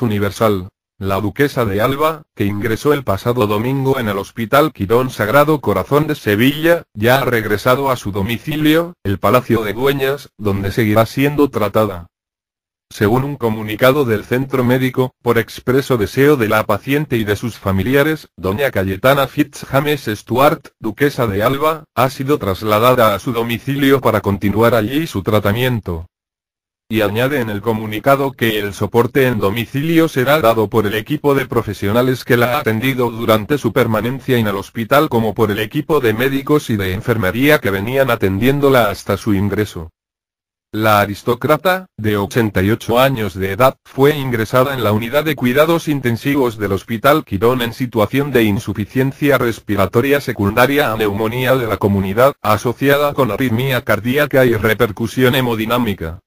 Universal. La duquesa de Alba, que ingresó el pasado domingo en el Hospital Quirón Sagrado Corazón de Sevilla, ya ha regresado a su domicilio, el Palacio de Dueñas, donde seguirá siendo tratada. Según un comunicado del centro médico, por expreso deseo de la paciente y de sus familiares, doña Cayetana Fitz James Stuart, duquesa de Alba, ha sido trasladada a su domicilio para continuar allí su tratamiento y añade en el comunicado que el soporte en domicilio será dado por el equipo de profesionales que la ha atendido durante su permanencia en el hospital como por el equipo de médicos y de enfermería que venían atendiéndola hasta su ingreso. La aristócrata, de 88 años de edad, fue ingresada en la unidad de cuidados intensivos del Hospital Quirón en situación de insuficiencia respiratoria secundaria a neumonía de la comunidad, asociada con arritmia cardíaca y repercusión hemodinámica.